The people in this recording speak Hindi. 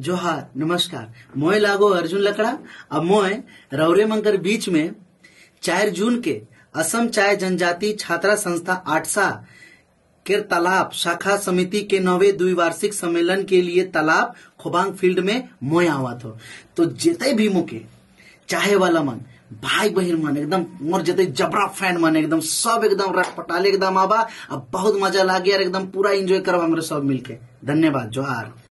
जोहार नमस्कार मोय लागो अर्जुन लकड़ा अब मोय रौरे मंगर बीच में चार जून के असम चाय जनजाति छात्रा संस्था आठसा के तालाब शाखा समिति के नवे द्विवार्षिक सम्मेलन के लिए तालाब खोबांग फील्ड में मोय आवा थो तो जेते भी मुके चाहे वाला मन भाई बहन मन एकदम मोर जते जबरा फैन मन एकदम सब एकदम रटपटाले एकदम आबा अब बहुत मजा लागे और एकदम पूरा एंजॉय करवा मेरे सब मिलके धन्यवाद जोहार